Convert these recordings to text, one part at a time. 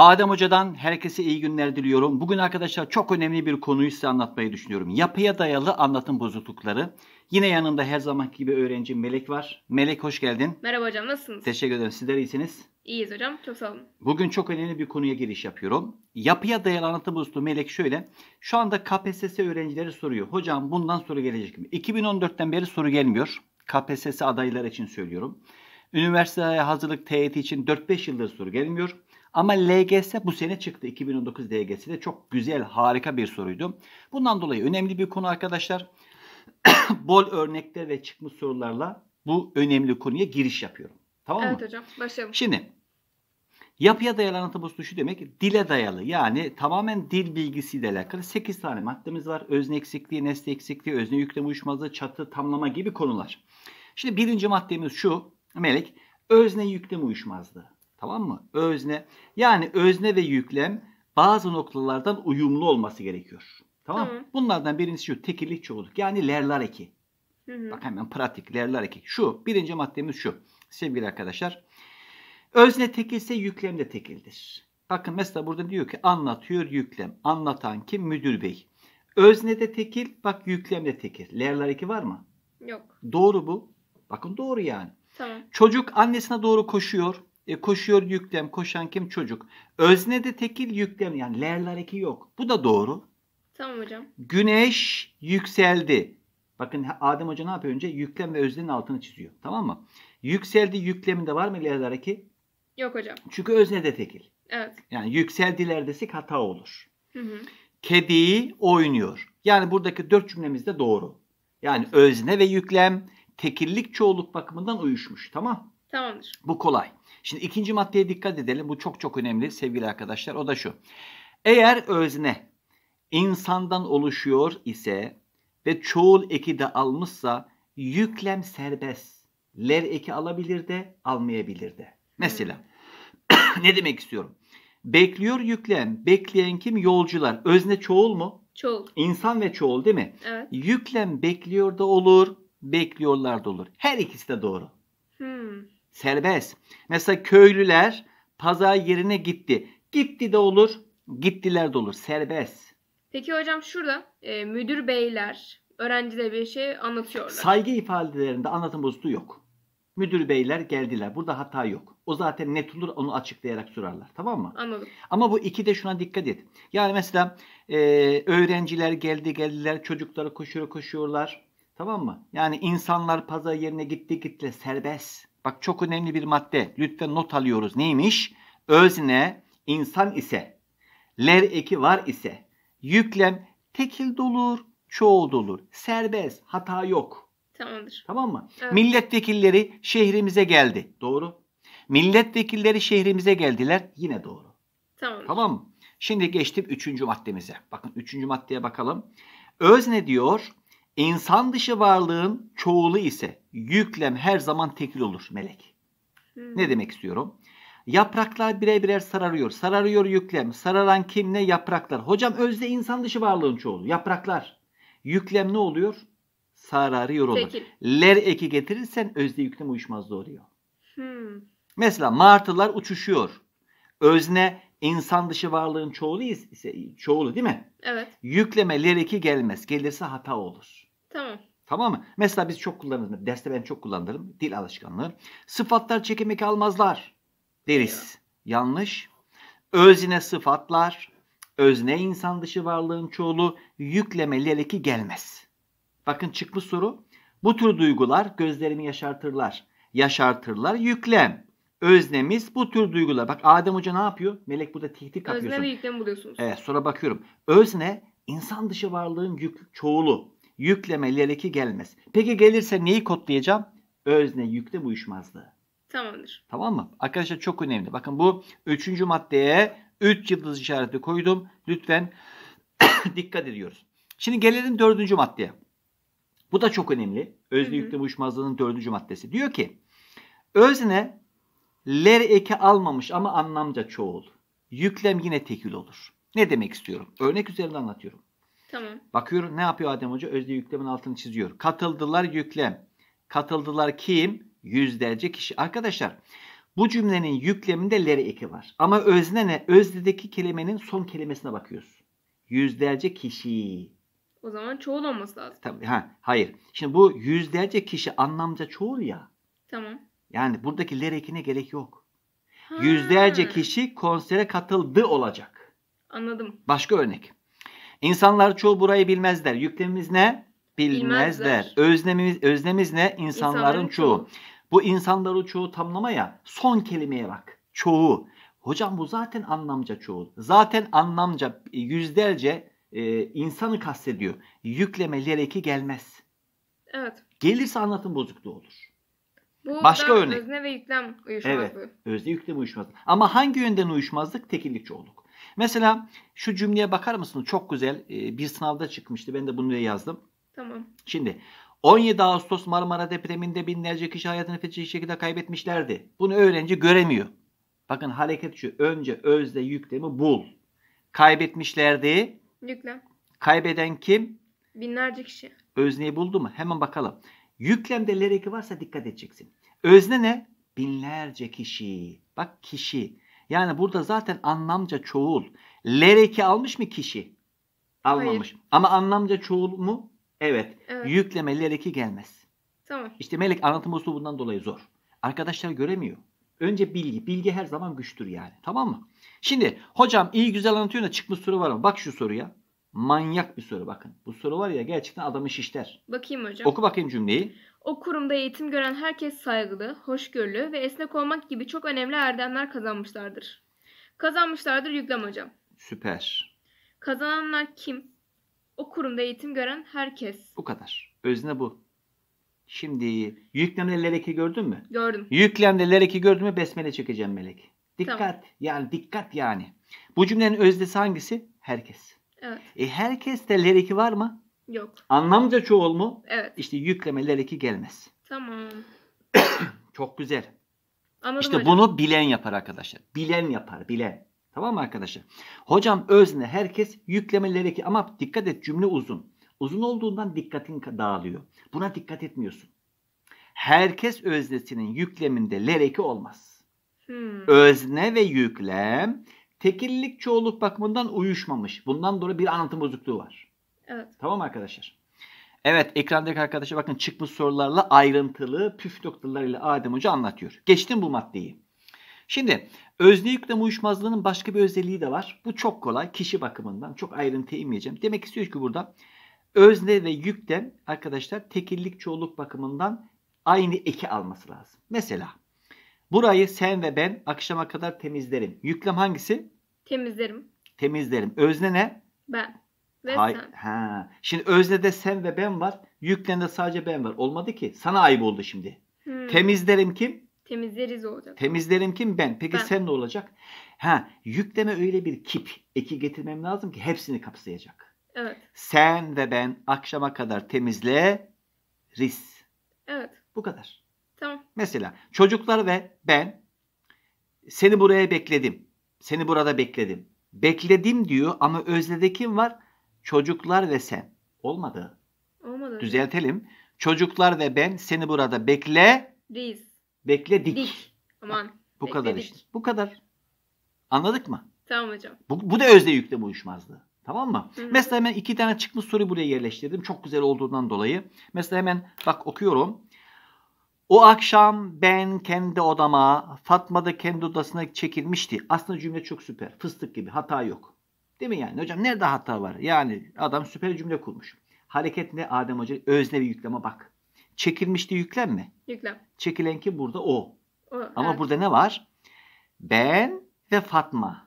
Adem Hoca'dan herkese iyi günler diliyorum. Bugün arkadaşlar çok önemli bir konuyu size anlatmayı düşünüyorum. Yapıya dayalı anlatım bozuklukları. Yine yanında her zaman gibi öğrenci Melek var. Melek hoş geldin. Merhaba hocam nasılsınız? Teşekkür ederim. Sizler iyisiniz. İyiyiz hocam. Çok sağ olun. Bugün çok önemli bir konuya giriş yapıyorum. Yapıya dayalı anlatım bozukluğu Melek şöyle. Şu anda KPSS öğrencileri soruyor. Hocam bundan soru gelecek mi? 2014'ten beri soru gelmiyor. KPSS adaylar için söylüyorum. Üniversiteye hazırlık TYT için 4-5 yıldır soru gelmiyor. Ama LGS bu sene çıktı. 2019 LGS de çok güzel, harika bir soruydu. Bundan dolayı önemli bir konu arkadaşlar. Bol örnekler ve çıkmış sorularla bu önemli konuya giriş yapıyorum. Tamam evet mı? Evet hocam, başlayalım. Şimdi Yapıya dayalı anlatım şu demek dile dayalı yani tamamen dil bilgisiyle alakalı 8 tane maddemiz var. Özne eksikliği, nesne eksikliği, özne yükleme uyuşmazlığı, çatı tamlama gibi konular. Şimdi birinci maddemiz şu Melek özne yükleme uyuşmazlığı. Tamam mı? Özne. Yani özne ve yüklem bazı noktalardan uyumlu olması gerekiyor. Tamam mı? Bunlardan birincisi şu tekillik çoğulluk. Yani lerler eki. Hı Bak hemen pratik lerler eki. Şu birinci maddemiz şu. Sevgili arkadaşlar. Özne tekilse yüklem de tekildir. Bakın mesela burada diyor ki anlatıyor yüklem. Anlatan kim? Müdür bey. Özne de tekil. Bak yüklem de tekil. Lerler eki var mı? Yok. Doğru bu. Bakın doğru yani. Tamam. Çocuk annesine doğru koşuyor. E, koşuyor yüklem. Koşan kim? Çocuk. Öznede tekil yüklem yani lerler eki yok. Bu da doğru. Tamam hocam. Güneş yükseldi. Bakın Adem Hoca ne yapıyor önce? Yüklem ve öznenin altını çiziyor. Tamam mı? Yükseldi yükleminde var mı lerler eki? Yok hocam. Çünkü özne de tekil. Evet. Yani yükseldiler desek hata olur. Hı hı. Kediyi oynuyor. Yani buradaki dört cümlemiz de doğru. Yani özne ve yüklem tekillik çoğulluk bakımından uyuşmuş. Tamam. Tamamdır. Bu kolay. Şimdi ikinci maddeye dikkat edelim. Bu çok çok önemli sevgili arkadaşlar. O da şu. Eğer özne insandan oluşuyor ise ve çoğul eki de almışsa yüklem serbest. Ler eki alabilir de almayabilir de. Mesela ne demek istiyorum? Bekliyor yüklem. Bekleyen kim? Yolcular. Özne çoğul mu? Çoğul. İnsan ve çoğul değil mi? Evet. Yüklem bekliyor da olur, bekliyorlar da olur. Her ikisi de doğru serbest. Mesela köylüler pazar yerine gitti. Gitti de olur, gittiler de olur. Serbest. Peki hocam şurada e, müdür beyler öğrencide bir şey anlatıyorlar. Saygı ifadelerinde anlatım bozukluğu yok. Müdür beyler geldiler. Burada hata yok. O zaten net olur onu açıklayarak sorarlar. Tamam mı? Anladım. Ama bu iki de şuna dikkat et. Yani mesela e, öğrenciler geldi geldiler. Çocukları koşuyor koşuyorlar. Tamam mı? Yani insanlar pazar yerine gitti gitti, Serbest. Bak çok önemli bir madde. Lütfen not alıyoruz. Neymiş? Özne insan ise, ler eki var ise, yüklem tekil de olur, çoğul da olur. Serbest, hata yok. Tamamdır. Tamam mı? Evet. Milletvekilleri şehrimize geldi. Doğru. Milletvekilleri şehrimize geldiler. Yine doğru. Tamam. Tamam mı? Şimdi geçtim üçüncü maddemize. Bakın üçüncü maddeye bakalım. Özne diyor İnsan dışı varlığın çoğulu ise yüklem her zaman tekil olur melek. Hmm. Ne demek istiyorum? Yapraklar birer birer sararıyor. Sararıyor yüklem. Sararan kim ne? Yapraklar. Hocam özde insan dışı varlığın çoğulu. Yapraklar. Yüklem ne oluyor? Sararıyor olur. Tekil. Ler eki getirirsen özde yüklem uyuşmaz doğruyor. Hmm. Mesela martılar uçuşuyor. Özne insan dışı varlığın çoğulu ise çoğulu değil mi? Evet. Yükleme ler eki gelmez. Gelirse hata olur. Tamam. Tamam mı? Mesela biz çok kullanırız. Derste ben çok kullanırım. Dil alışkanlığı. Sıfatlar çekemek almazlar deriz. Ya. Yanlış. Özne sıfatlar, özne insan dışı varlığın çoğulu yüklemeli hele ki gelmez. Bakın çıkmış soru. Bu tür duygular gözlerimi yaşartırlar. Yaşartırlar yüklem. Öznemiz bu tür duygular. Bak Adem Hoca ne yapıyor? Melek burada tehdit kapıyorsun. Özne ve yüklem buluyorsunuz. Evet sonra bakıyorum. Özne insan dışı varlığın yük çoğulu yükleme lereki gelmez. Peki gelirse neyi kodlayacağım? Özne yükle bu uyuşmazlığı. Tamamdır. Tamam mı? Arkadaşlar çok önemli. Bakın bu üçüncü maddeye 3 yıldız işareti koydum. Lütfen dikkat ediyoruz. Şimdi gelelim dördüncü maddeye. Bu da çok önemli. Özne hı hı. yükleme uyuşmazlığının dördüncü maddesi. Diyor ki özne ler eki almamış ama anlamca çoğul. Yüklem yine tekil olur. Ne demek istiyorum? Örnek üzerinde anlatıyorum. Tamam. Bakıyorum ne yapıyor Adem Hoca? Özde yüklemin altını çiziyor. Katıldılar yüklem. Katıldılar kim? Yüzlerce kişi. Arkadaşlar bu cümlenin yükleminde leri eki var. Ama özne ne? Özdedeki kelimenin son kelimesine bakıyoruz. Yüzlerce kişi. O zaman çoğul olması lazım. Tabii, ha, hayır. Şimdi bu yüzlerce kişi anlamca çoğul ya. Tamam. Yani buradaki leri ekine gerek yok. Ha. Yüzlerce kişi konsere katıldı olacak. Anladım. Başka örnek. İnsanlar çoğu burayı bilmezler. Yüklemimiz ne? Bilmezler. bilmezler. Özlemimiz, özlemiz ne? İnsanların, İnsanların çoğu. çoğu. Bu insanları çoğu tamlama ya. Son kelimeye bak. Çoğu. Hocam bu zaten anlamca çoğu. Zaten anlamca yüzdelce e, insanı kastediyor. Yükleme lereki gelmez. Evet. Gelirse anlatım bozukluğu olur. Bu Başka örnek. Özne ve yüklem uyuşmazlığı. Evet. Özne yüklem uyuşmazlığı. Ama hangi yönden uyuşmazlık? Tekillik çoğulluk. Mesela şu cümleye bakar mısın? Çok güzel. Ee, bir sınavda çıkmıştı. Ben de bunu yazdım. Tamam. Şimdi 17 Ağustos Marmara depreminde binlerce kişi hayatını feci şekilde kaybetmişlerdi. Bunu öğrenci göremiyor. Bakın hareket şu. Önce özde yüklemi bul. Kaybetmişlerdi. Yüklem. Kaybeden kim? Binlerce kişi. Özneyi buldu mu? Hemen bakalım. Yüklemde lereki varsa dikkat edeceksin. Özne ne? Binlerce kişi. Bak kişi. Yani burada zaten anlamca çoğul. Lereki almış mı kişi? Almamış. Hayır. Ama anlamca çoğul mu? Evet. evet. Yükleme lereki gelmez. Tamam. İşte melek anlatım usulü bundan dolayı zor. Arkadaşlar göremiyor. Önce bilgi. Bilgi her zaman güçtür yani. Tamam mı? Şimdi hocam iyi güzel anlatıyor da çıkmış soru var mı? Bak şu soruya. Manyak bir soru bakın. Bu soru var ya gerçekten adamı şişler. Bakayım hocam. Oku bakayım cümleyi. O kurumda eğitim gören herkes saygılı, hoşgörülü ve esnek olmak gibi çok önemli erdemler kazanmışlardır. Kazanmışlardır Yüklem Hocam. Süper. Kazananlar kim? O kurumda eğitim gören herkes. Bu kadar. Özne bu. Şimdi yüklemle leleki gördün mü? Gördüm. Yüklemle leleki gördün mü besmele çekeceğim melek. Dikkat tamam. yani dikkat yani. Bu cümlenin özdesi hangisi? Herkes. Evet. E herkeste lereki var mı? Yok. Anlamca çoğul mu? Evet. İşte yüklemeler iki gelmez. Tamam. Çok güzel. Anladım işte hocam. bunu bilen yapar arkadaşlar. Bilen yapar, bilen. Tamam mı arkadaşlar? Hocam özne herkes yüklemeleri ki ama dikkat et cümle uzun. Uzun olduğundan dikkatin dağılıyor. Buna dikkat etmiyorsun. Herkes öznesinin yükleminde lereki olmaz. Hmm. Özne ve yüklem tekillik çoğulluk bakımından uyuşmamış. Bundan dolayı bir anlatım bozukluğu var. Evet. Tamam arkadaşlar? Evet ekrandaki arkadaşa bakın çıkmış sorularla ayrıntılı püf noktalarıyla Adem Hoca anlatıyor. Geçtim bu maddeyi. Şimdi özne yükleme uyuşmazlığının başka bir özelliği de var. Bu çok kolay kişi bakımından. Çok ayrıntı inmeyeceğim. Demek istiyor ki burada özne ve yüklem arkadaşlar tekillik çoğulluk bakımından aynı eki alması lazım. Mesela burayı sen ve ben akşama kadar temizlerim. Yüklem hangisi? Temizlerim. Temizlerim. Özne ne? Ben. Ve Hay, sen. Ha. Şimdi öznede sen ve ben var. Yüklende sadece ben var. Olmadı ki. Sana ayıp oldu şimdi. Hmm. Temizlerim kim? Temizleriz olacak. Temizlerim kim? Ben. Peki ben. sen ne olacak? Ha, yükleme öyle bir kip, eki getirmem lazım ki hepsini kapsayacak. Evet. Sen ve ben akşama kadar temizle ris. Evet. Bu kadar. Tamam. Mesela çocuklar ve ben seni buraya bekledim. Seni burada bekledim. Bekledim diyor ama özledekim var? Çocuklar ve sen. Olmadı. Olmadı. Düzeltelim. Çocuklar ve ben seni burada bekle. Biz Bekledik. Dik. Aman. Bu bekledik. kadar işte. Bu kadar. Anladık mı? Tamam hocam. Bu, bu da özde yüklem uyuşmazdı. Tamam mı? Hı-hı. Mesela hemen iki tane çıkmış soru buraya yerleştirdim. Çok güzel olduğundan dolayı. Mesela hemen bak okuyorum. O akşam ben kendi odama, Fatma da kendi odasına çekilmişti. Aslında cümle çok süper. Fıstık gibi. Hata yok. Değil mi yani? Hocam nerede hata var? Yani adam süper cümle kurmuş. Hareket ne Adem Hoca? Özne ve yükleme bak. Çekilmişti yüklem mi? Yüklem. Çekilen ki burada o. o Ama evet. burada ne var? Ben ve Fatma.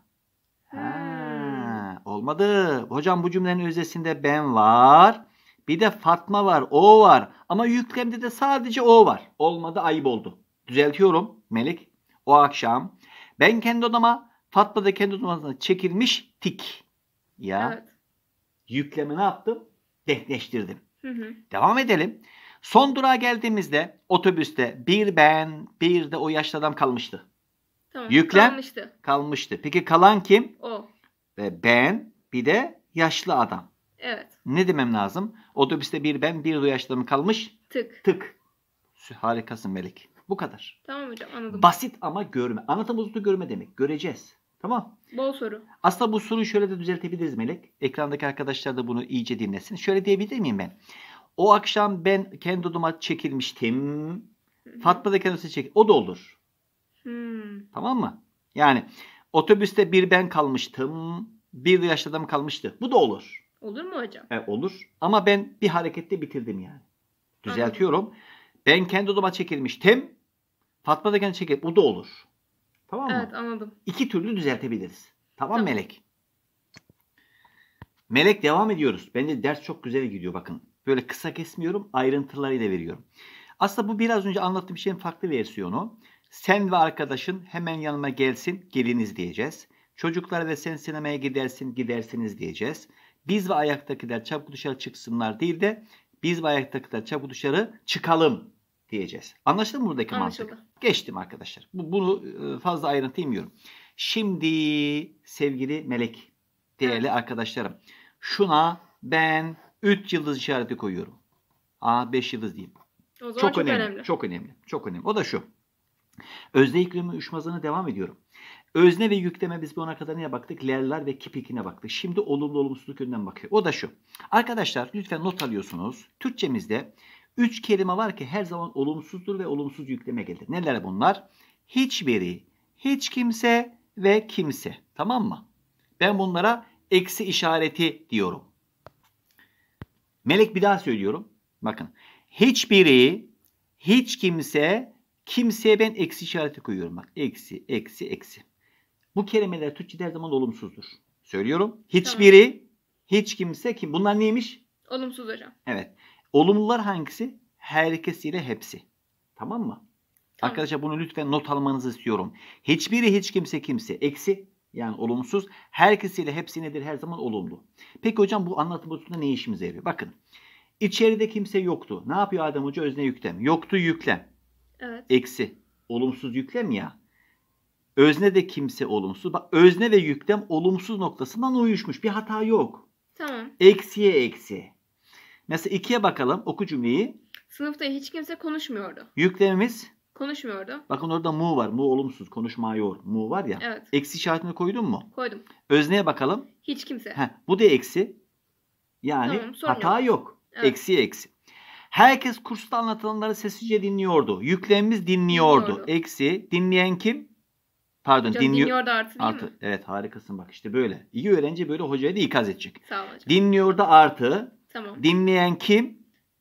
Ha. ha, hmm. olmadı. Hocam bu cümlenin özesinde ben var. Bir de Fatma var, o var. Ama yüklemde de sadece o var. Olmadı, ayıp oldu. Düzeltiyorum Melek. O akşam ben kendi odama Fatma da kendi otomatikasına çekilmiş tik. Ya evet. yükleme ne yaptım? Denkleştirdim. Hı hı. Devam edelim. Son durağa geldiğimizde otobüste bir ben bir de o yaşlı adam kalmıştı. Tamam, Yüklem kalmıştı. kalmıştı. Peki kalan kim? O. Ve ben bir de yaşlı adam. Evet. Ne demem lazım? Otobüste bir ben bir de o yaşlı adam kalmış. Tık. Tık. Harikasın Melek. Bu kadar. Tamam hocam anladım. Basit ama görme. Anlatım uzutu görme demek. Göreceğiz. Tamam. Bol soru. Aslında bu soruyu şöyle de düzeltebiliriz Melek. Ekrandaki arkadaşlar da bunu iyice dinlesin. Şöyle diyebilir miyim ben? O akşam ben kendi odama çekilmiştim. Fatma da kendisi çek. O da olur. hı hmm. Tamam mı? Yani otobüste bir ben kalmıştım. Bir yaşlı adam kalmıştı. Bu da olur. Olur mu hocam? E, olur. Ama ben bir harekette bitirdim yani. Düzeltiyorum. Anladım. Ben kendi odama çekilmiştim. Fatma da kendi çekil. Bu da olur. Tamam mı? Evet anladım. İki türlü düzeltebiliriz. Tamam, tamam. Melek. Melek devam ediyoruz. Bence ders çok güzel gidiyor bakın. Böyle kısa kesmiyorum ayrıntılarıyla veriyorum. Aslında bu biraz önce anlattığım şeyin farklı versiyonu. Sen ve arkadaşın hemen yanıma gelsin geliniz diyeceğiz. Çocuklar ve sen sinemaya gidersin gidersiniz diyeceğiz. Biz ve ayaktakiler çabuk dışarı çıksınlar değil de biz ve ayaktakiler çabuk dışarı çıkalım diyeceğiz. Anlaşıldı mı buradaki Anlaşıldı. mantık? Geçtim arkadaşlar. Bu, bunu e, fazla ayrıntıymıyorum. Şimdi sevgili Melek, değerli evet. arkadaşlarım. Şuna ben 3 yıldız işareti koyuyorum. Aa 5 yıldız diyeyim. çok, çok önemli, önemli. Çok önemli. Çok önemli. O da şu. Özne yükleme uçmazına devam ediyorum. Özne ve yükleme biz bu ona kadar neye baktık? Lerler ve kipikine baktık. Şimdi olumlu olumsuzluk yönünden bakıyor. O da şu. Arkadaşlar lütfen not alıyorsunuz. Türkçemizde Üç kelime var ki her zaman olumsuzdur ve olumsuz yükleme gelir. Neler bunlar? Hiçbiri, hiç kimse ve kimse. Tamam mı? Ben bunlara eksi işareti diyorum. Melek bir daha söylüyorum. Bakın. Hiçbiri, hiç kimse, kimseye ben eksi işareti koyuyorum. Bak eksi, eksi, eksi. Bu kelimeler Türkçe her zaman olumsuzdur. Söylüyorum. Hiçbiri, tamam. hiç kimse, kim. Bunlar neymiş? Olumsuz hocam. Evet. Olumlular hangisi? Herkesiyle hepsi. Tamam mı? Tamam. Arkadaşlar bunu lütfen not almanızı istiyorum. Hiçbiri hiç kimse kimse. Eksi yani olumsuz. Herkesiyle hepsi nedir? Her zaman olumlu. Peki hocam bu anlatım boyutunda ne işimize yarıyor? Bakın. İçeride kimse yoktu. Ne yapıyor Adem Hoca? Özne yüklem. Yoktu yüklem. Evet. Eksi. Olumsuz yüklem ya. Özne de kimse olumsuz. Bak özne ve yüklem olumsuz noktasından uyuşmuş. Bir hata yok. Tamam. Eksiye eksi. Mesela ikiye bakalım. Oku cümleyi. Sınıfta hiç kimse konuşmuyordu. Yüklemimiz. Konuşmuyordu. Bakın orada mu var. Mu olumsuz. Konuşmuyor. Mu var ya. Evet. Eksi işaretini koydun mu? Koydum. Özneye bakalım. Hiç kimse. Heh, bu da eksi. Yani tamam, hata yok. yok. Evet. Eksi eksi. Herkes kursta anlatılanları sessizce dinliyordu. Yüklemimiz dinliyordu. dinliyordu. Eksi. Dinleyen kim? Pardon Hocam dinliyor, dinliyor da artı değil artı. mi? Evet harikasın bak işte böyle. İyi öğrenci böyle hocaya da ikaz edecek. Sağ ol hocam. Dinliyor artı. Tamam. Dinleyen kim?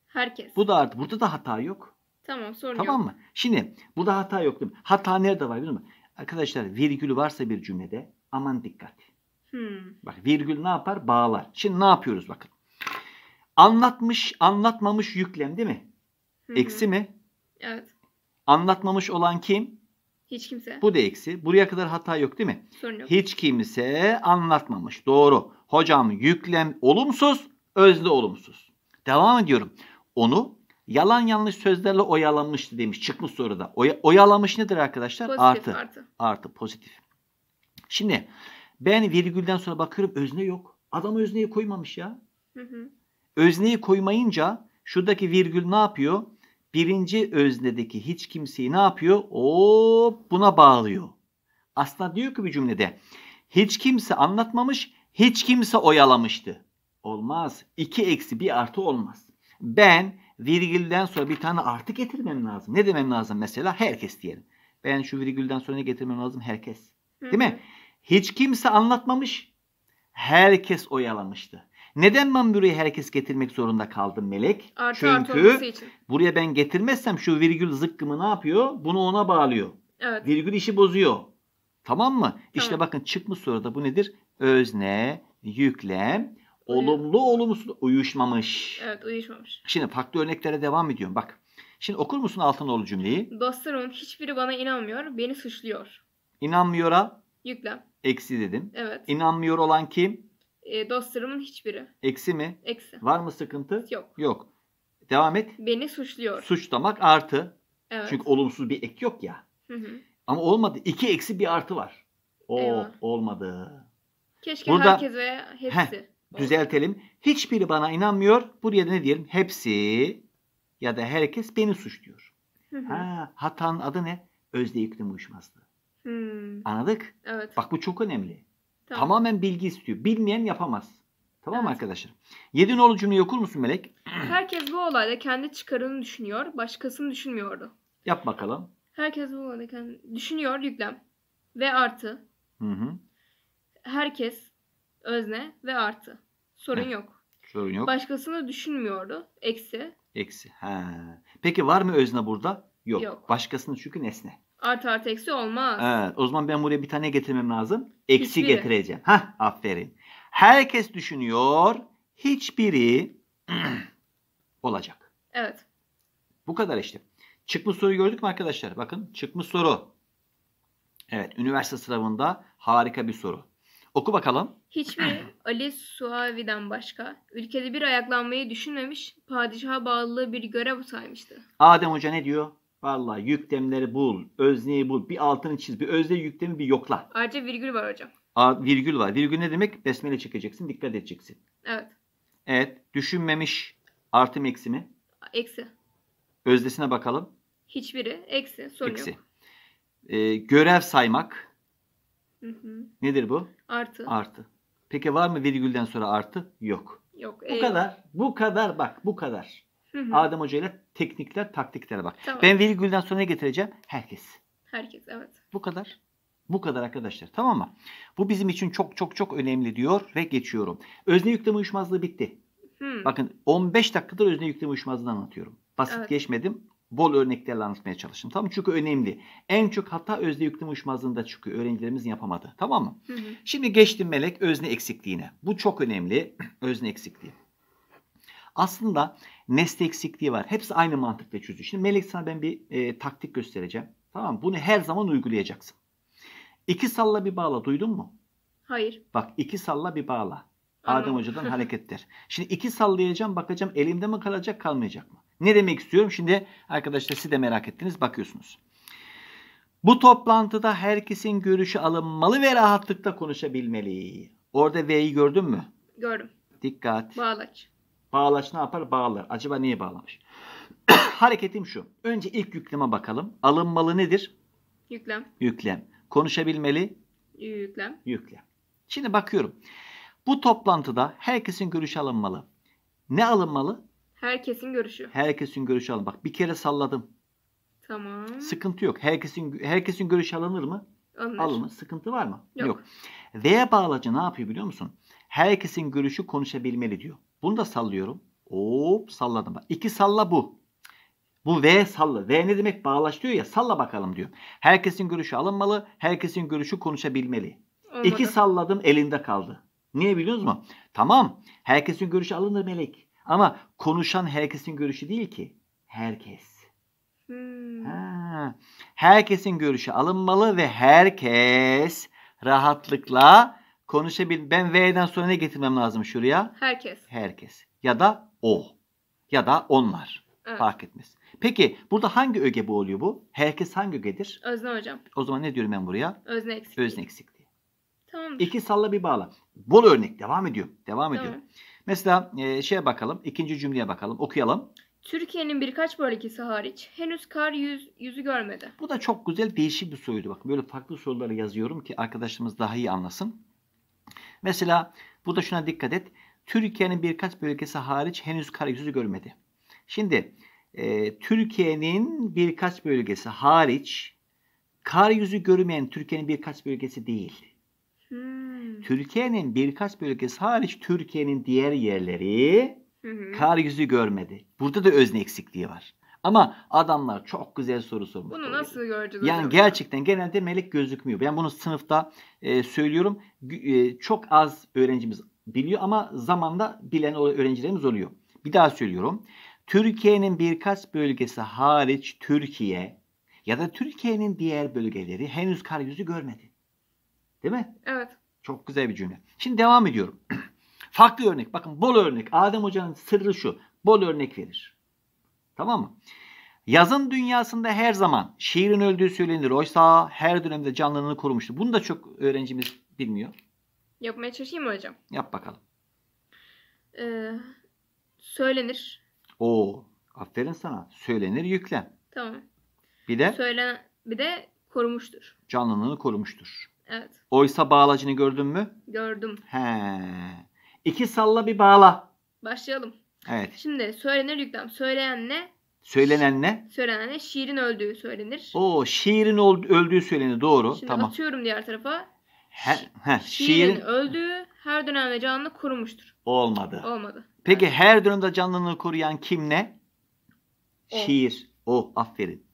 Herkes. Bu da artık burada da hata yok. Tamam sorun tamam yok. Tamam mı? Şimdi burada hata yok değil mi? Hata nerede var biliyor musun? Arkadaşlar virgül varsa bir cümlede aman dikkat. Hmm. Bak virgül ne yapar? Bağlar. Şimdi ne yapıyoruz bakın. Anlatmış, anlatmamış yüklem değil mi? Hı-hı. Eksi mi? Evet. Anlatmamış olan kim? Hiç kimse. Bu da eksi. Buraya kadar hata yok değil mi? Sorun yok. Hiç kimse anlatmamış. Doğru. Hocam yüklem olumsuz. Özlü olumsuz. Devam ediyorum. Onu yalan yanlış sözlerle oyalanmıştı demiş. Çıkmış soruda. Oy, oyalamış nedir arkadaşlar? Pozitif artı. Artı, artı pozitif. Şimdi ben virgülden sonra bakıyorum özne yok. Adam özneyi koymamış ya. Hı hı. Özneyi koymayınca şuradaki virgül ne yapıyor? Birinci öznedeki hiç kimseyi ne yapıyor? O buna bağlıyor. Aslında diyor ki bir cümlede hiç kimse anlatmamış, hiç kimse oyalamıştı. Olmaz. 2 eksi bir artı olmaz. Ben virgülden sonra bir tane artı getirmem lazım. Ne demem lazım mesela? Herkes diyelim. Ben şu virgülden sonra ne getirmem lazım? Herkes. Değil mi? Hiç kimse anlatmamış. Herkes oyalamıştı. Neden ben buraya herkes getirmek zorunda kaldım melek? Artı Çünkü artı için. buraya ben getirmezsem şu virgül zıkkımı ne yapıyor? Bunu ona bağlıyor. Evet. Virgül işi bozuyor. Tamam mı? Tamam. İşte bakın çıkmış soruda bu nedir? Özne, yüklem, Olumlu olumsuz uyuşmamış. Evet uyuşmamış. Şimdi farklı örneklere devam ediyorum. Bak. Şimdi okur musun altın olu cümleyi? Dostlarım hiçbiri bana inanmıyor. Beni suçluyor. İnanmıyora yüklem. Eksi dedim. Evet. İnanmıyor olan kim? E, dostlarımın hiçbiri. Eksi mi? Eksi. Var mı sıkıntı? Yok. Yok. Devam et. Beni suçluyor. Suçlamak artı. Evet. Çünkü olumsuz bir ek yok ya. Hı hı. Ama olmadı. İki eksi bir artı var. O Eyvah. olmadı. Keşke Burada, herkese hepsi. Heh, düzeltelim. Hiçbiri bana inanmıyor. Buraya da ne diyelim? Hepsi ya da herkes beni suçluyor. Hı hı. Ha, hatanın adı ne? Özde iklim uyuşmazlığı. Hmm. Anladık? Evet. Bak bu çok önemli. Tamam. Tamamen bilgi istiyor. Bilmeyen yapamaz. Tamam evet. arkadaşlar. Yedi nolu cümleyi okur musun Melek? Herkes bu olayda kendi çıkarını düşünüyor. Başkasını düşünmüyordu. Yap bakalım. Herkes bu olayda kendi düşünüyor yüklem. Ve artı. Hı hı. Herkes özne ve artı. Sorun Heh. yok. Sorun yok. Başkasını düşünmüyordu. Eksi. Eksi. ha Peki var mı özne burada? Yok. yok. Başkasını çünkü nesne. Artı artı eksi olmaz. Evet. O zaman ben buraya bir tane getirmem lazım. Eksi Hiçbiri. getireceğim. ha aferin. Herkes düşünüyor. Hiçbiri olacak. Evet. Bu kadar işte. Çıkmış soru gördük mü arkadaşlar? Bakın çıkmış soru. Evet üniversite sınavında harika bir soru. Oku bakalım. Hiçbir Ali Suavi'den başka ülkede bir ayaklanmayı düşünmemiş, padişaha bağlılığı bir görev saymıştı. Adem Hoca ne diyor? Valla yüklemleri bul, özneyi bul, bir altını çiz, bir özne yüklemi bir yokla. Ayrıca virgül var hocam. A, virgül var. Virgül ne demek? Besmele çekeceksin, dikkat edeceksin. Evet. Evet. Düşünmemiş artı mı eksi mi? Eksi. Özdesine bakalım. Hiçbiri eksi. Sorun eksi. yok. Ee, görev saymak. Hı hı. Nedir bu? Artı. Artı. Peki var mı virgülden sonra artı? Yok. Yok. Bu e... kadar. Bu kadar bak bu kadar. Hı hı. Adem Hoca ile teknikler, taktiklere bak. Tamam. Ben virgülden sonra ne getireceğim? Herkes. Herkes evet. Bu kadar. Bu kadar arkadaşlar. Tamam mı? Bu bizim için çok çok çok önemli diyor ve geçiyorum. Özne yükleme uyuşmazlığı bitti. Hmm. Bakın 15 dakikadır özne yükleme uyuşmazlığını anlatıyorum. Basit evet. geçmedim bol örneklerle anlatmaya çalıştım. Tamam çünkü önemli. En çok hata özne yüklem uyuşmazlığında çıkıyor. öğrencilerimiz yapamadı. Tamam mı? Hı hı. Şimdi geçtim melek özne eksikliğine. Bu çok önemli. özne eksikliği. Aslında nesne eksikliği var. Hepsi aynı mantıkla çözülüyor. Şimdi melek sana ben bir e, taktik göstereceğim. Tamam Bunu her zaman uygulayacaksın. İki salla bir bağla duydun mu? Hayır. Bak iki salla bir bağla. Adem Hocadan hareketler. Şimdi iki sallayacağım bakacağım elimde mi kalacak kalmayacak mı? Ne demek istiyorum? Şimdi arkadaşlar siz de merak ettiniz bakıyorsunuz. Bu toplantıda herkesin görüşü alınmalı ve rahatlıkla konuşabilmeli. Orada V'yi gördün mü? Gördüm. Dikkat. Bağlaç. Bağlaç ne yapar? Bağlar. Acaba niye bağlamış? Hareketim şu. Önce ilk yükleme bakalım. Alınmalı nedir? Yüklem. Yüklem. Konuşabilmeli? Yüklem. Yüklem. Şimdi bakıyorum. Bu toplantıda herkesin görüşü alınmalı. Ne alınmalı? Herkesin görüşü. Herkesin görüşü alın. Bak bir kere salladım. Tamam. Sıkıntı yok. Herkesin herkesin görüşü alınır mı? Alınır. Alınır. Sıkıntı var mı? Yok. yok. V'ye bağlacı ne yapıyor biliyor musun? Herkesin görüşü konuşabilmeli diyor. Bunu da sallıyorum. Hop salladım. Bak. İki salla bu. Bu V salla. V ne demek? Bağlaç diyor ya. Salla bakalım diyor. Herkesin görüşü alınmalı. Herkesin görüşü konuşabilmeli. Olmadı. İki salladım elinde kaldı. Niye biliyor musun? Tamam. Herkesin görüşü alınır melek. Ama konuşan herkesin görüşü değil ki. Herkes. Hmm. Ha. Herkesin görüşü alınmalı ve herkes rahatlıkla konuşabilir. Ben V'den sonra ne getirmem lazım şuraya? Herkes. Herkes. Ya da o. Ya da onlar. Evet. Fark etmez. Peki burada hangi öge bu oluyor bu? Herkes hangi ögedir? Özne hocam. O zaman ne diyorum ben buraya? Özne eksikliği. Özne eksikliği. Tamam. İki salla bir bağla. Bol örnek devam ediyor. Devam tamam. ediyor. Mesela e, şeye bakalım. ikinci cümleye bakalım. Okuyalım. Türkiye'nin birkaç bölgesi hariç henüz kar yüz, yüzü görmedi. Bu da çok güzel değişik bir soruydu. Bak, böyle farklı soruları yazıyorum ki arkadaşlarımız daha iyi anlasın. Mesela burada şuna dikkat et. Türkiye'nin birkaç bölgesi hariç henüz kar yüzü görmedi. Şimdi e, Türkiye'nin birkaç bölgesi hariç kar yüzü görmeyen Türkiye'nin birkaç bölgesi değil. Hmm. Türkiye'nin birkaç bölgesi hariç Türkiye'nin diğer yerleri hı hı. kar yüzü görmedi. Burada da özne eksikliği var. Ama adamlar çok güzel soru sormuş. Bunu nasıl gördünüz? Yani acaba? gerçekten genelde melek gözükmüyor. Ben bunu sınıfta e, söylüyorum. E, çok az öğrencimiz biliyor ama zamanda bilen öğrencilerimiz oluyor. Bir daha söylüyorum. Türkiye'nin birkaç bölgesi hariç Türkiye ya da Türkiye'nin diğer bölgeleri henüz kar yüzü görmedi. Değil mi? Evet. Çok güzel bir cümle. Şimdi devam ediyorum. Farklı örnek. Bakın bol örnek. Adem Hoca'nın sırrı şu. Bol örnek verir. Tamam mı? Yazın dünyasında her zaman şiirin öldüğü söylenir. Oysa her dönemde canlılığını korumuştu. Bunu da çok öğrencimiz bilmiyor. Yapmaya çalışayım mı hocam? Yap bakalım. Ee, söylenir. Oo, aferin sana. Söylenir yüklen. Tamam. Bir de? Söylen, bir de korumuştur. Canlılığını korumuştur. Evet. Oysa bağlacını gördün mü? Gördüm. He. İki salla bir bağla. Başlayalım. Evet. Şimdi söylenir yüklem. ne? Söylenen ne? Söylenene şiirin öldüğü söylenir. Oo şiirin öldüğü söylenir doğru. Şimdi tamam. atıyorum diğer tarafa. He, he, şiirin, şiirin öldüğü her dönemde canlı kurumuştur. Olmadı. Olmadı. Peki evet. her dönemde canlılığını koruyan kim ne? O. Şiir. O oh, aferin.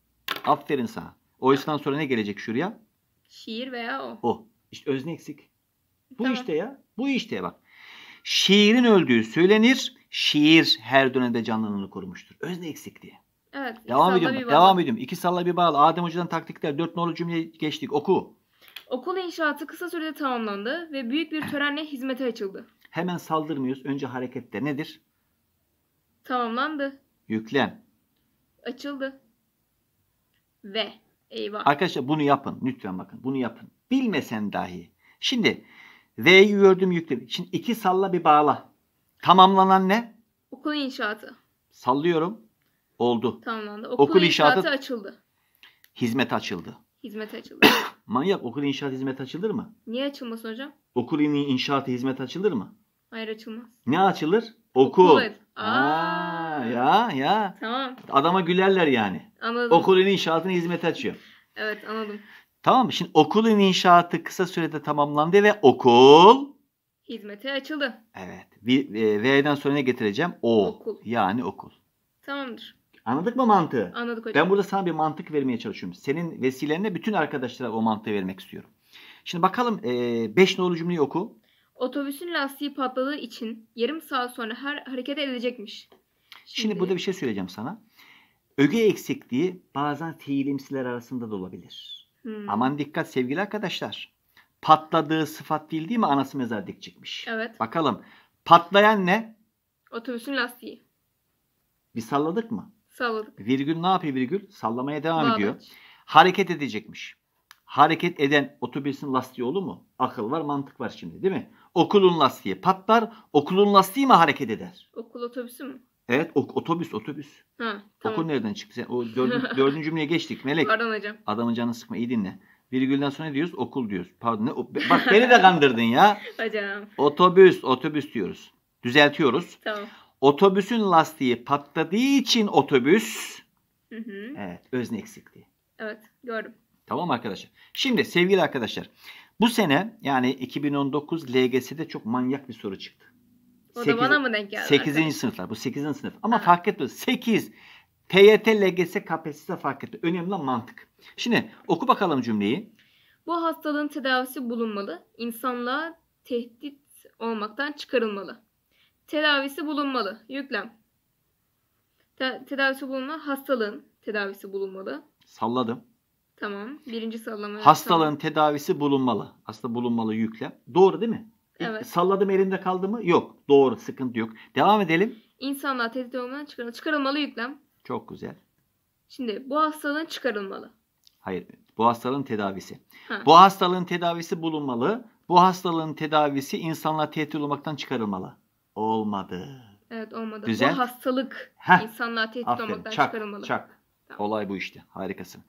Aferin sana. O sonra ne gelecek şuraya? Şiir veya o. O. İşte özne eksik. Bu tamam. işte ya. Bu işte bak. Şiirin öldüğü söylenir. Şiir her dönemde canlılığını korumuştur. Özne eksik diye. Evet. Devam ediyorum. Bak, devam ediyorum. İki salla bir bağlı. Adem Hoca'dan taktikler. Dört nolu cümle geçtik. Oku. Okul inşaatı kısa sürede tamamlandı ve büyük bir törenle hizmete açıldı. Hemen saldırmıyoruz. Önce harekette nedir? Tamamlandı. Yüklen. Açıldı. Ve. Eyvah. Arkadaşlar bunu yapın. Lütfen bakın. Bunu yapın. Bilmesen dahi. Şimdi V'yi gördüm yükledim. Şimdi iki salla bir bağla. Tamamlanan ne? Okul inşaatı. Sallıyorum. Oldu. Tamamlandı. Okul, okul inşaatı, inşaatı açıldı. Hizmet açıldı. Hizmet açıldı. Manyak okul inşaat hizmet açılır mı? Niye açılmasın hocam? Okul inşaatı hizmet açılır mı? Hayır açılmaz. Ne açılır? Okul. okul. Aa. Aa, ya ya. Tamam. Adama gülerler yani. Anladım. O kulenin inşaatını hizmete açıyor. Evet anladım. Tamam mı? Şimdi okulun inşaatı kısa sürede tamamlandı ve okul hizmete açıldı. Evet. Bir e, V'den sonra ne getireceğim? O. Okul. Yani okul. Tamamdır. Anladık mı mantığı? Anladık hocam. Ben burada sana bir mantık vermeye çalışıyorum. Senin vesilenle bütün arkadaşlara o mantığı vermek istiyorum. Şimdi bakalım 5 e, nolu cümleyi oku. Otobüsün lastiği patladığı için yarım saat sonra her hareket edecekmiş. Şimdi, Şimdi burada bir şey söyleyeceğim sana. Öge eksikliği bazen fiilimsiler arasında da olabilir. Hmm. Aman dikkat sevgili arkadaşlar. Patladığı sıfat değil değil mi anası mezarlık çıkmış? Evet. Bakalım patlayan ne? Otobüsün lastiği. Bir salladık mı? Salladık. Virgül ne yapıyor virgül? Sallamaya devam Bağdaç. ediyor. Hareket edecekmiş. Hareket eden otobüsün lastiği olur mu? Akıl var mantık var şimdi değil mi? Okulun lastiği patlar. Okulun lastiği mi hareket eder? Okul otobüsü mü? Evet otobüs otobüs. Ha, tamam. Okul nereden çıktı? Sen, o dördüncü, dördüncü cümleye geçtik Melek. Pardon hocam. Adamın canını sıkma iyi dinle. Virgülden sonra diyoruz okul diyoruz. Pardon ne? bak beni de kandırdın ya. hocam. Otobüs otobüs diyoruz. Düzeltiyoruz. Tamam. Otobüsün lastiği patladığı için otobüs. Hı hı. Evet özne eksikliği. Evet gördüm. Tamam arkadaşlar. Şimdi sevgili arkadaşlar bu sene yani 2019 LGS'de çok manyak bir soru çıktı. O da bana mı denk geldi? 8. sınıflar. Bu 8. sınıf. Ama ha. fark etmez. 8. TYT, LGS, KPSS fark etmez. Önemli olan mantık. Şimdi oku bakalım cümleyi. Bu hastalığın tedavisi bulunmalı. İnsanlığa tehdit olmaktan çıkarılmalı. Tedavisi bulunmalı. Yüklem. Te- tedavisi bulunmalı. Hastalığın tedavisi bulunmalı. Salladım. Tamam. Birinci sallama. Hastalığın sallama. tedavisi bulunmalı. Aslında bulunmalı yüklem. Doğru değil mi? Evet. Salladım elinde kaldı mı? Yok. Doğru. Sıkıntı yok. Devam edelim. İnsanlar tehdit olmadan çıkarılmalı. Çıkarılmalı yüklem. Çok güzel. Şimdi bu hastalığın çıkarılmalı. Hayır. Bu hastalığın tedavisi. Ha. Bu hastalığın tedavisi bulunmalı. Bu hastalığın tedavisi insanlar tehdit olmaktan çıkarılmalı. Olmadı. Evet olmadı. Güzel. Bu hastalık Heh. insanlar tehdit Aferin. olmaktan çak, çıkarılmalı. Çak. Tamam. Olay bu işte. Harikasın.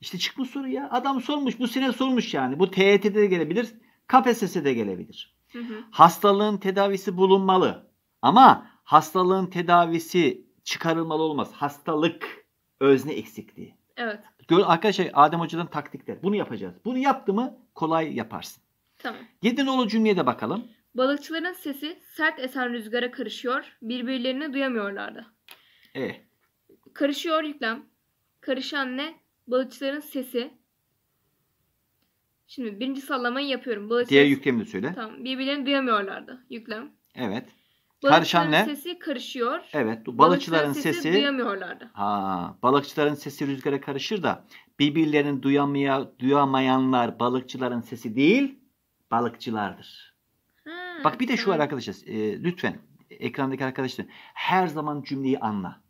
İşte çıkmış soru ya. Adam sormuş. Bu sene sormuş yani. Bu TYT'de de gelebilir. KPSS'de de gelebilir. Hı hı. Hastalığın tedavisi bulunmalı. Ama hastalığın tedavisi çıkarılmalı olmaz. Hastalık özne eksikliği. Evet. Gör, arkadaşlar Adem Hoca'dan taktikler. Bunu yapacağız. Bunu yaptı mı kolay yaparsın. Tamam. Yedi nolu cümleye de bakalım. Balıkçıların sesi sert esen rüzgara karışıyor. Birbirlerini duyamıyorlardı. E. Karışıyor yüklem. Karışan ne? Balıkçıların sesi Şimdi birinci sallamayı yapıyorum. Balık Diğer ses... yüklemini söyle. Tamam. Birbirlerini duyamıyorlardı. Yüklem. Evet. Karışan ne? sesi karışıyor. Evet. Balıkçıların, balıkçıların sesi, sesi duyamıyorlardı. Ha, balıkçıların sesi rüzgara karışır da birbirlerini duyamaya, duyamayanlar balıkçıların sesi değil balıkçılardır. Ha, Bak bir de şu var arkadaşlar. E, lütfen ekrandaki arkadaşlar her zaman cümleyi anla.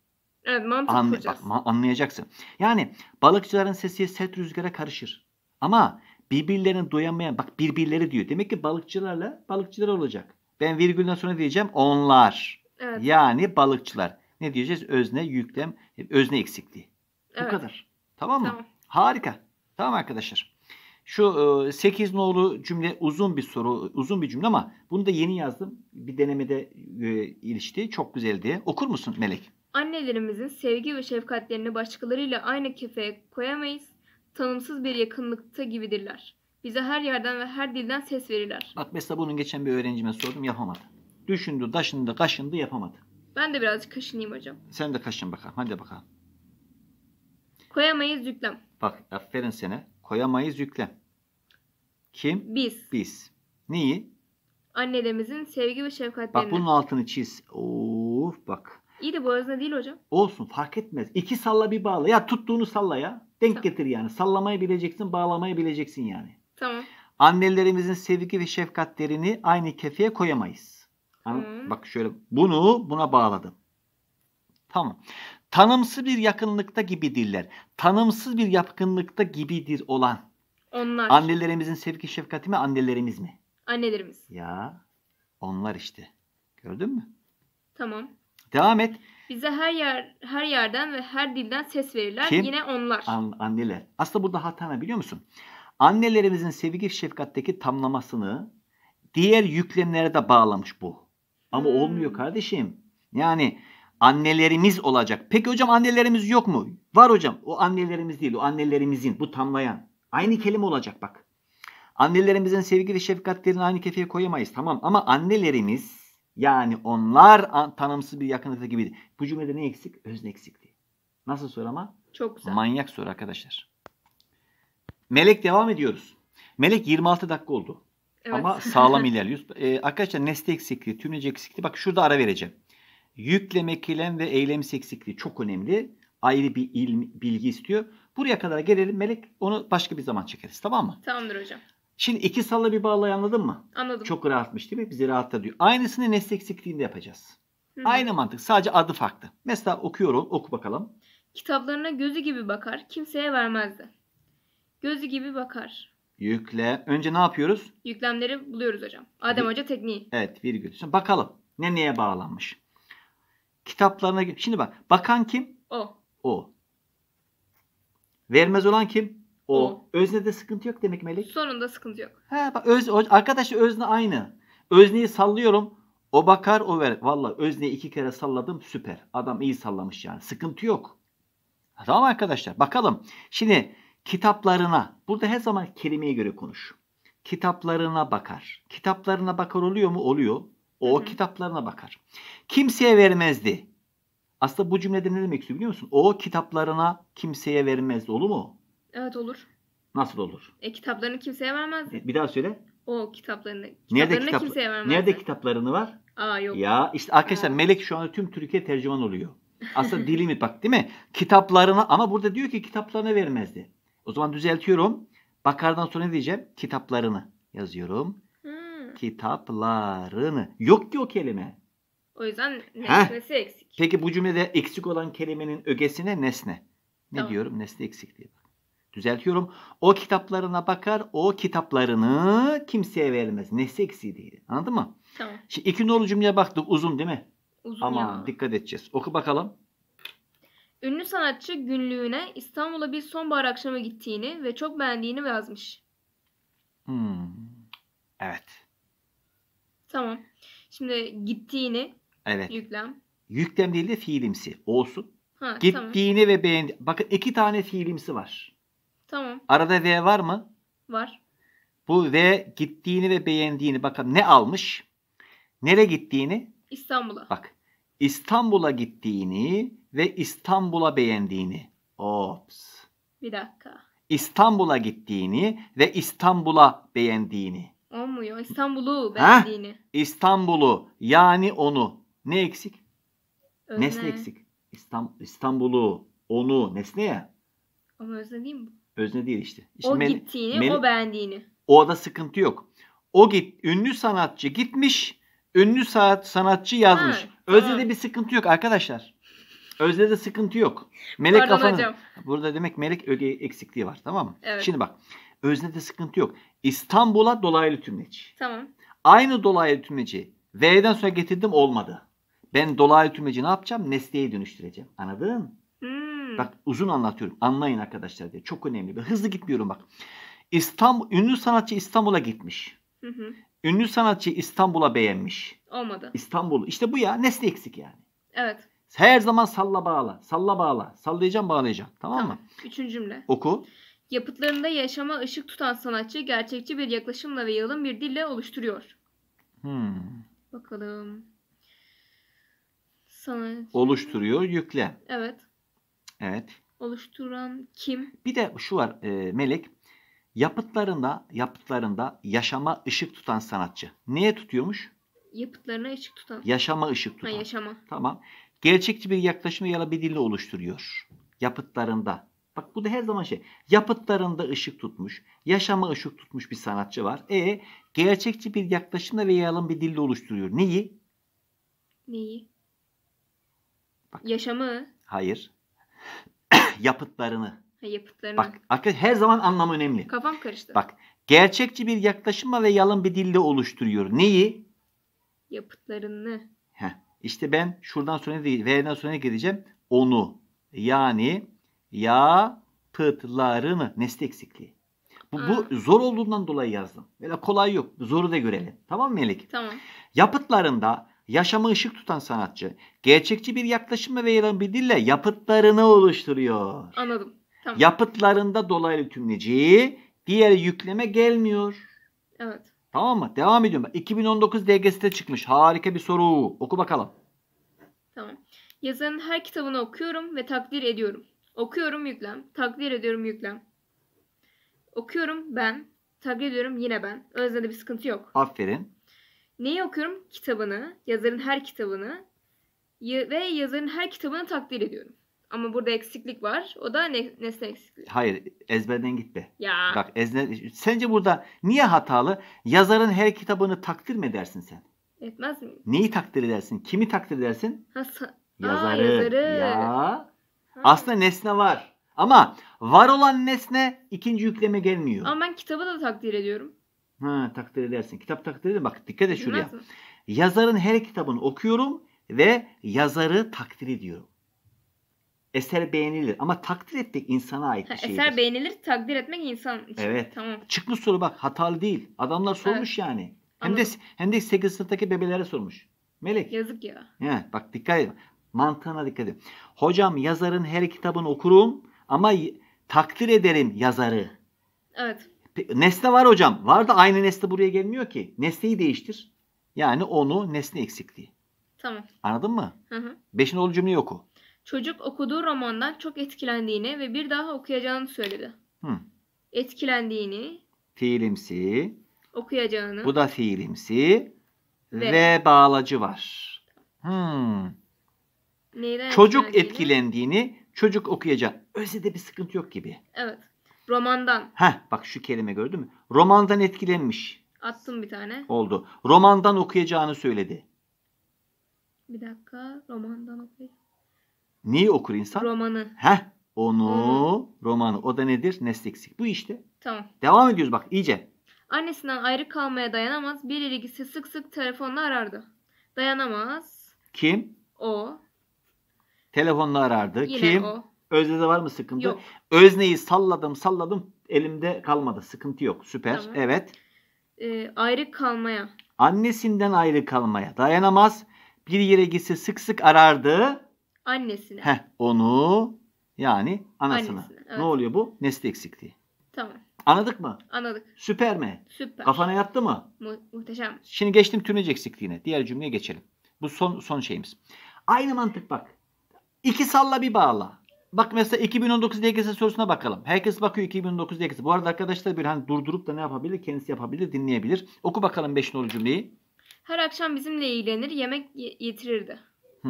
Evet mantık Anla, bak, anlayacaksın. Yani balıkçıların sesi set rüzgara karışır. Ama Birbirlerini doyamayan bak birbirleri diyor. Demek ki balıkçılarla balıkçılar olacak. Ben virgülden sonra diyeceğim onlar. Evet. Yani balıkçılar. Ne diyeceğiz? Özne, yüklem, özne eksikliği. Evet. Bu kadar. Tamam mı? Tamam. Harika. Tamam arkadaşlar. Şu 8 e, nolu cümle uzun bir soru, uzun bir cümle ama bunu da yeni yazdım. Bir denemede e, ilişti. Çok güzeldi. Okur musun Melek? Annelerimizin sevgi ve şefkatlerini başkalarıyla aynı kefeye koyamayız tanımsız bir yakınlıkta gibidirler. Bize her yerden ve her dilden ses verirler. Bak mesela bunun geçen bir öğrencime sordum yapamadı. Düşündü, daşındı, kaşındı yapamadı. Ben de birazcık kaşınayım hocam. Sen de kaşın bakalım. Hadi bakalım. Koyamayız yüklem. Bak aferin sana. Koyamayız yüklem. Kim? Biz. Biz. Neyi? Annelerimizin sevgi ve şefkatlerini. Bak bunun altını çiz. Of bak. İyi de bu özne değil hocam. Olsun fark etmez. İki salla bir bağla. Ya tuttuğunu salla ya. Denk tamam. getir yani. Sallamayı bileceksin, bağlamayı bileceksin yani. Tamam. Annelerimizin sevgi ve şefkatlerini aynı kefeye koyamayız. hmm. Bak şöyle bunu buna bağladım. Tamam. Tanımsız bir yakınlıkta gibidirler. Tanımsız bir yakınlıkta gibidir olan. Onlar. Annelerimizin sevgi şefkati mi annelerimiz mi? Annelerimiz. Ya onlar işte. Gördün mü? Tamam. Devam et. Bize her yer her yerden ve her dilden ses verirler. Kim? Yine onlar. An- anneler. Aslında burada hata ne biliyor musun? Annelerimizin sevgi şefkatteki tamlamasını diğer yüklemlere de bağlamış bu. Ama hmm. olmuyor kardeşim. Yani annelerimiz olacak. Peki hocam annelerimiz yok mu? Var hocam. O annelerimiz değil. O annelerimizin. Bu tamlayan. Aynı kelime olacak bak. Annelerimizin sevgi ve şefkatlerini aynı kefeye koyamayız. Tamam ama annelerimiz yani onlar tanımsız bir yakınlıkta gibiydi. Bu cümlede ne eksik? Özne eksikliği. Nasıl sor ama? Çok güzel. Manyak soru arkadaşlar. Melek devam ediyoruz. Melek 26 dakika oldu. Evet. Ama sağlam ilerliyoruz. Ee, arkadaşlar nesne eksikliği, tümlece eksikliği. Bak şurada ara vereceğim. Yükleme, kelem ve eylem eksikliği çok önemli. Ayrı bir ilmi, bilgi istiyor. Buraya kadar gelelim. Melek onu başka bir zaman çekeriz. Tamam mı? Tamamdır hocam. Şimdi iki salla bir bağlay anladın mı? Anladım. Çok rahatmış değil mi? Bizi rahatlatıyor. Aynısını nesne eksikliğinde yapacağız. Hı-hı. Aynı mantık. Sadece adı farklı. Mesela okuyorum. Oku bakalım. Kitaplarına gözü gibi bakar. Kimseye vermezdi. Gözü gibi bakar. Yükle. Önce ne yapıyoruz? Yüklemleri buluyoruz hocam. Adem Hoca tekniği. Evet virgül. Şimdi bakalım. Ne neye bağlanmış? Kitaplarına... Şimdi bak. Bakan kim? O. O. Vermez olan kim? O. o. de sıkıntı yok demek Melek. Sonunda sıkıntı yok. He bak öz, arkadaş özne aynı. Özneyi sallıyorum. O bakar o ver. Valla özneyi iki kere salladım süper. Adam iyi sallamış yani. Sıkıntı yok. Tamam arkadaşlar bakalım. Şimdi kitaplarına burada her zaman kelimeye göre konuş. Kitaplarına bakar. Kitaplarına bakar oluyor mu? Oluyor. O Hı-hı. kitaplarına bakar. Kimseye vermezdi. Aslında bu cümlede ne demek istiyor biliyor musun? O kitaplarına kimseye vermezdi. Olur mu? Evet olur. Nasıl olur? E kitaplarını kimseye vermez. E, bir daha söyle. O kitaplarını. Kitaplarını Nerede kitap, kimseye vermez. Nerede kitaplarını var? Aa yok. Ya işte arkadaşlar Aa. Melek şu anda tüm Türkiye tercüman oluyor. Aslında dilimi bak değil mi? Kitaplarını ama burada diyor ki kitaplarını vermezdi. O zaman düzeltiyorum. Bakardan sonra ne diyeceğim? Kitaplarını yazıyorum. Hmm. Kitaplarını. Yok ki o kelime. O yüzden nesnesi Heh. eksik. Peki bu cümlede eksik olan kelimenin ögesine nesne. Ne tamam. diyorum? Nesne eksik diye. Düzeltiyorum. O kitaplarına bakar, o kitaplarını kimseye vermez. Nesi eksiği değil. Anladın mı? Tamam. Şimdi iki nolu cümleye baktık. Uzun değil mi? Uzun Aman ya. dikkat edeceğiz. Oku bakalım. Ünlü sanatçı günlüğüne İstanbul'a bir sonbahar akşamı gittiğini ve çok beğendiğini yazmış. Hmm. Evet. Tamam. Şimdi gittiğini evet. yüklem. Yüklem değil de fiilimsi. Olsun. Ha, Gittiğini tamam. ve beğendi. Bakın iki tane fiilimsi var. Tamam. Arada V var mı? Var. Bu V gittiğini ve beğendiğini bakın ne almış? Nereye gittiğini? İstanbul'a. Bak İstanbul'a gittiğini ve İstanbul'a beğendiğini. Ops. Bir dakika. İstanbul'a gittiğini ve İstanbul'a beğendiğini. Olmuyor. İstanbul'u beğendiğini. Heh, İstanbul'u yani onu. Ne eksik? Özne. Nesne eksik. İstanbul'u, onu, nesne ya. Ama özne değil mi bu? Özne değil işte. işte o men, gittiğini, men, o beğendiğini. o da sıkıntı yok. O git ünlü sanatçı gitmiş, ünlü sanat, sanatçı yazmış. Ha, Özne'de ha. bir sıkıntı yok arkadaşlar. de sıkıntı yok. Melek Pardon Burada demek melek öge eksikliği var tamam mı? Evet. Şimdi bak. de sıkıntı yok. İstanbul'a dolaylı tümleç. Tamam. Aynı dolaylı tümleci V'den sonra getirdim olmadı. Ben dolaylı tümleci ne yapacağım? Nesneye dönüştüreceğim. Anladın? Hmm. Bak uzun anlatıyorum. Anlayın arkadaşlar diye. Çok önemli. Ben hızlı gitmiyorum bak. İstanbul, ünlü sanatçı İstanbul'a gitmiş. Hı hı. Ünlü sanatçı İstanbul'a beğenmiş. Olmadı. İstanbul. İşte bu ya. Nesne eksik yani. Evet. Her zaman salla bağla. Salla bağla. Sallayacağım bağlayacağım. Tamam, tamam. mı? Üçüncü cümle. Oku. Yapıtlarında yaşama ışık tutan sanatçı gerçekçi bir yaklaşımla ve yalın bir dille oluşturuyor. Hmm. Bakalım. Sanatçı. Oluşturuyor. Yükle. Evet. Evet. Oluşturan kim? Bir de şu var e, Melek. Yapıtlarında, yapıtlarında yaşama ışık tutan sanatçı. Neye tutuyormuş? Yapıtlarına ışık tutan. Yaşama ışık tutan. Ha, yaşama. Tamam. Gerçekçi bir yaklaşımı ya da bir dille oluşturuyor. Yapıtlarında. Bak bu da her zaman şey. Yapıtlarında ışık tutmuş, yaşama ışık tutmuş bir sanatçı var. E gerçekçi bir yaklaşımla ve yayalım bir dille oluşturuyor. Neyi? Neyi? Bak. Yaşamı. Hayır. yapıtlarını. yapıtlarını. Bak arkadaş her zaman anlam önemli. Kafam karıştı. Bak gerçekçi bir yaklaşıma ve yalın bir dille oluşturuyor. Neyi? Yapıtlarını. Heh. İşte ben şuradan sonra değil, V'den sonra ne gideceğim. Onu. Yani yapıtlarını. Nesne eksikliği. Bu, bu zor olduğundan dolayı yazdım. Böyle kolay yok. Zoru da görelim. Tamam mı Melek? Tamam. Yapıtlarında yaşama ışık tutan sanatçı. Gerçekçi bir yaklaşımla ve yalan bir dille yapıtlarını oluşturuyor. Anladım. Tamam. Yapıtlarında dolaylı tümleci, diğer yükleme gelmiyor. Evet. Tamam mı? Devam ediyorum. 2019 DGS'de çıkmış. Harika bir soru. Oku bakalım. Tamam. Yazarın her kitabını okuyorum ve takdir ediyorum. Okuyorum yüklem, takdir ediyorum yüklem. Okuyorum ben, takdir ediyorum yine ben. Özde de bir sıkıntı yok. Aferin. Neyi okuyorum? Kitabını, yazarın her kitabını ve yazarın her kitabını takdir ediyorum. Ama burada eksiklik var. O da ne, nesne eksikliği. Hayır ezberden gitme. Ya. Bak ezber, sence burada niye hatalı? Yazarın her kitabını takdir mi edersin sen? Etmez mi? Neyi takdir edersin? Kimi takdir edersin? Ha, yazarı. Aa, yazarı. Ya. Ha. Aslında nesne var. Ama var olan nesne ikinci yükleme gelmiyor. Ama ben kitabı da takdir ediyorum. Ha takdir edersin. Kitap takdir ederim. Bak dikkat et şuraya. Nasıl? Yazarın her kitabını okuyorum ve yazarı takdir ediyorum. Eser beğenilir ama takdir etmek insana ait bir şeydir. Eser beğenilir, takdir etmek insan için. Evet. Tamam. Çıkmış soru bak hatalı değil. Adamlar sormuş evet. yani. Hem Anladım. de hem de 8 sınıftaki bebelere sormuş. Melek. Yazık ya. He, bak dikkat edin. Mantığına dikkat edin. Hocam yazarın her kitabını okurum ama takdir ederim yazarı. Evet. Nesne var hocam. Var da aynı nesne buraya gelmiyor ki. Nesneyi değiştir. Yani onu nesne eksikliği. Tamam. Anladın mı? Hı hı. Beşin oğlu cümle yok o. Çocuk okuduğu romandan çok etkilendiğini ve bir daha okuyacağını söyledi. Hı. Etkilendiğini. Fiilimsi. Okuyacağını. Bu da fiilimsi. Ve, ve bağlacı var. Hmm. Neyden çocuk etkilendiğini, çocuk okuyacak. Özede bir sıkıntı yok gibi. Evet. Romandan. Heh bak şu kelime gördün mü? Romandan etkilenmiş. Attım bir tane. Oldu. Romandan okuyacağını söyledi. Bir dakika. Romandan okuyacağım. Neyi okur insan? Romanı. Heh. Onu, hmm. romanı. O da nedir? Nesli Bu işte. Tamam. Devam ediyoruz bak iyice. Annesinden ayrı kalmaya dayanamaz. Bir ilgisi sık sık telefonla arardı. Dayanamaz. Kim? O. Telefonla arardı. Yine Kim? o. Özne'de var mı sıkıntı? Yok. Özneyi salladım salladım elimde kalmadı. Sıkıntı yok. Süper. Tamam. Evet. Ee, ayrı kalmaya. Annesinden ayrı kalmaya dayanamaz. Bir yere gitse sık sık arardı. Annesine. Heh, onu yani anasına. Annesine, evet. Ne oluyor bu? Nesli eksikliği. Tamam. Anladık mı? Anladık. Süper mi? Süper. Kafana yattı mı? Mu- muhteşem. Şimdi geçtim tünec eksikliğine. Diğer cümleye geçelim. Bu son son şeyimiz. Aynı mantık bak. İki salla bir bağla. Bak mesela 2019 DGS sorusuna bakalım. Herkes bakıyor 2019 DGS. Bu arada arkadaşlar bir hani durdurup da ne yapabilir? Kendisi yapabilir, dinleyebilir. Oku bakalım 5 nolu cümleyi. Her akşam bizimle ilgilenir, yemek getirirdi. Hı.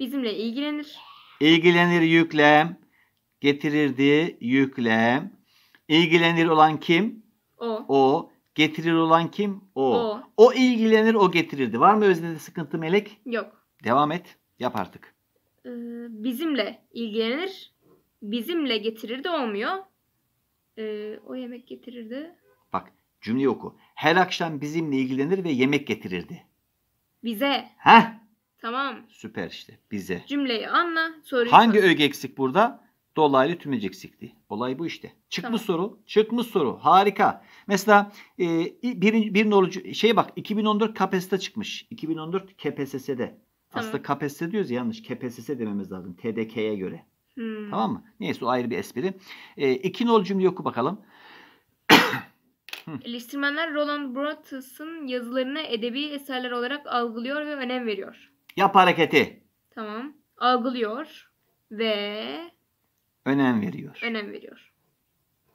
Bizimle ilgilenir. İlgilenir yüklem. Getirirdi yüklem. İlgilenir olan kim? O. O. Getirir olan kim? O. O, o ilgilenir, o getirirdi. Var mı özünde sıkıntı melek? Yok. Devam et. Yap artık. E, bizimle ilgilenir. Bizimle getirir de olmuyor. E, o yemek getirirdi. Bak cümle oku. Her akşam bizimle ilgilenir ve yemek getirirdi. Bize. Heh. Tamam. Süper işte. Bize. Cümleyi anla. Soruyu Hangi öge eksik burada? Dolaylı tümlec eksikti. Olay bu işte. Çıkmış tamam. soru. Çıkmış soru. Harika. Mesela e, bir, bir şey bak 2014 KPSS'de çıkmış. 2014 KPSS'de. Tamam. Aslında kapasite diyoruz yanlış. KPSS dememiz lazım. TDK'ye göre. Hmm. Tamam mı? Neyse o ayrı bir espri. E, iki nol cümle oku bakalım. Eleştirmenler Roland Barthes'ın yazılarını edebi eserler olarak algılıyor ve önem veriyor. Yap hareketi. Tamam. Algılıyor ve önem veriyor. Önem veriyor.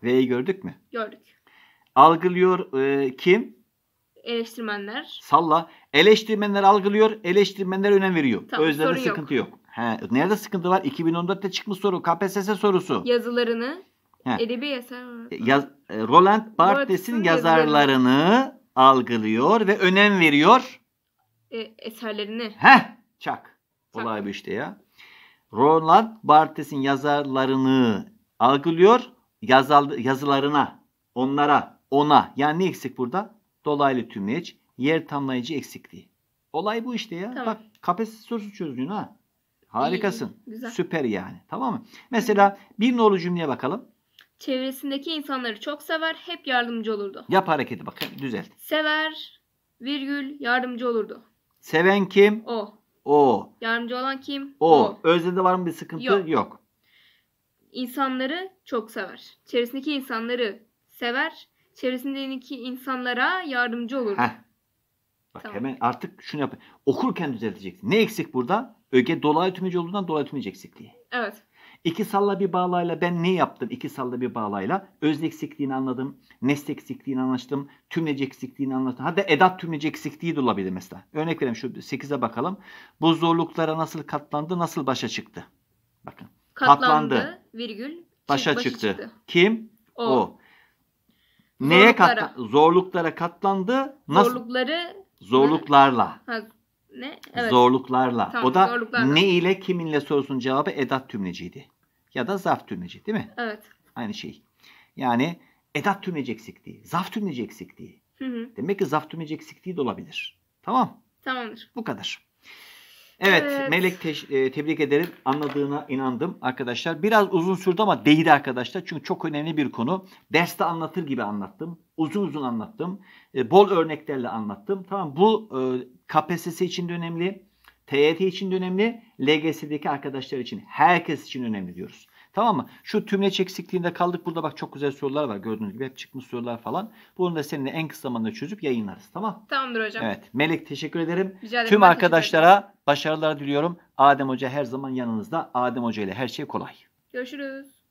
V'yi gördük mü? Gördük. Algılıyor e, kim? eleştirmenler. Salla. Eleştirmenler algılıyor, eleştirmenler önem veriyor. Tamam, Özlerde sıkıntı yok. yok. He, nerede sıkıntı var? 2014'te çıkmış soru. KPSS sorusu. Yazılarını He. edebi eser Yaz, e, Roland Barthes'in yazarlarını algılıyor ve önem veriyor. E, eserlerini. Heh, çak. Olay bu işte ya. Roland Barthes'in yazarlarını algılıyor yazal, yazılarına, onlara, ona. Yani ne eksik burada? Dolaylı tümeç, yer tamlayıcı eksikliği. Olay bu işte ya. Tamam. Bak kapasite sorusu çözdün ha. Harikasın. İyi, güzel. Süper yani. Tamam mı? Mesela bir nolu cümleye bakalım. Çevresindeki insanları çok sever, hep yardımcı olurdu. Yap hareketi bak, düzelt. Sever, virgül, yardımcı olurdu. Seven kim? O. O. Yardımcı olan kim? O. o. Özlede var mı bir sıkıntı? Yok. Yok. İnsanları çok sever. Çevresindeki insanları sever, çevresindeki insanlara yardımcı olur. Heh. Bak tamam. hemen artık şunu yap. Okurken düzelteceksin. Ne eksik burada? Öge dolay tümeci olduğundan dolayı tümeci eksikliği. Evet. İki salla bir bağlayla ben ne yaptım? İki salla bir bağlayla öz eksikliğini anladım. Nesne eksikliğini anlaştım. Tümlece eksikliğini anlattım. Hatta edat tümlece eksikliği de olabilir mesela. Örnek vereyim şu 8'e bakalım. Bu zorluklara nasıl katlandı, nasıl başa çıktı? Bakın. Katlandı, katlandı virgül, başa, başa çıktı. çıktı. Kim? O. o. Neye katlandı? Zorluklara katlandı. Nasıl? Zorlukları zorluklarla. Ha, ne? Evet. Zorluklarla. Tamam, o da zorluklarla. ne ile kiminle sorusunun cevabı edat tümleciydi. Ya da zaf tümleci değil mi? Evet. Aynı şey. Yani edat tümleci eksikliği, zaf tümleci eksikliği. Hı hı. Demek ki zaf tümleci eksikliği de olabilir. Tamam. Tamamdır. Bu kadar. Evet, evet. Melek te- e, tebrik ederim. Anladığına inandım arkadaşlar. Biraz uzun sürdü ama değdi arkadaşlar. Çünkü çok önemli bir konu. Derste anlatır gibi anlattım. Uzun uzun anlattım. E, bol örneklerle anlattım. Tamam bu e, KPSS için de önemli. TYT için de önemli. LGS'deki arkadaşlar için herkes için önemli diyoruz. Tamam mı? Şu tümleç eksikliğinde kaldık. Burada bak çok güzel sorular var. Gördüğünüz gibi hep çıkmış sorular falan. Bunu da seninle en kısa zamanda çözüp yayınlarız. Tamam? Tamamdır hocam. Evet. Melek teşekkür ederim. Rica ederim. Tüm arkadaşlara başarılar diliyorum. Adem Hoca her zaman yanınızda. Adem Hoca ile her şey kolay. Görüşürüz.